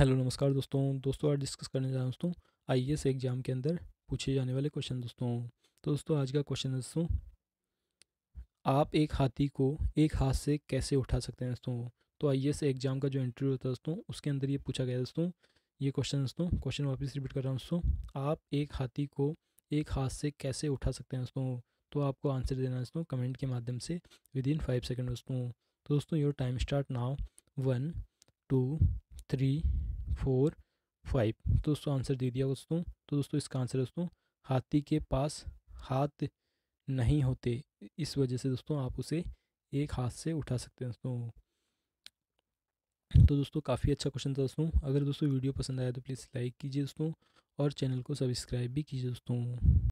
hello नमस्कार दोस्तों दोस्तों आज डिस्कस करने जा रहा हूँ दोस्तों आई एस एग्ज़ाम के अंदर पूछे जाने वाले क्वेश्चन दोस्तों तो दोस्तों आज का क्वेश्चन है दोस्तों आप एक हाथी को एक हाथ से कैसे उठा सकते हैं दोस्तों तो आई एस एग्ज़ाम का जो इंटरव्यू होता है दोस्तों उसके अंदर ये पूछा गया दोस्तों ये क्वेश्चन दोस्तों क्वेश्चन वापस रिपीट कर रहा हूँ दोस्तों आप एक हाथी को एक हाथ से कैसे उठा सकते हैं दोस्तों तो आपको आंसर देना दोस्तों कमेंट के माध्यम से विद इन फाइव सेकेंड दोस्तों तो दोस्तों your time start now one two three four five तो दोस्तों आंसर दे दिया दोस्तों तो दोस्तों इसका आंसर दोस्तों हाथी के पास हाथ नहीं होते इस वजह से दोस्तों आप उसे एक हाथ से उठा सकते हैं दोस्तों तो दोस्तों काफ़ी अच्छा क्वेश्चन था दोस्तों अगर दोस्तों वीडियो पसंद आया तो प्लीज़ लाइक कीजिए दोस्तों और चैनल को सब्सक्राइब भी कीजिए दोस्तों